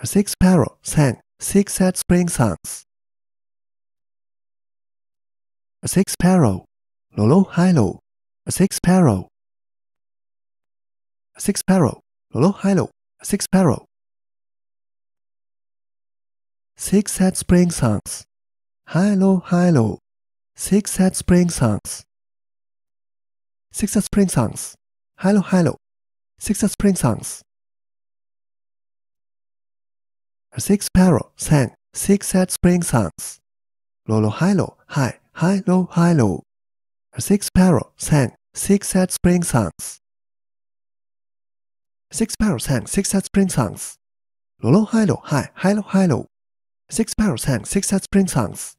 A six sparrow sang six sad spring songs. A six sparrow, lolo low. A six sparrow. A six sparrow, lolo low. A six sparrow. Six sad spring songs. high high low. Six sad spring songs. Six sad spring songs. high low. Six sad spring songs. Six sick sparrow sang six sad spring songs. Low, low, high, low, high, high, low, high, low. Six sick sparrow sang six sad spring songs. Six sparrows sang six sad spring songs. Low, low, high, low, high, high, low, high, low. Six sparrows sang six sad spring songs.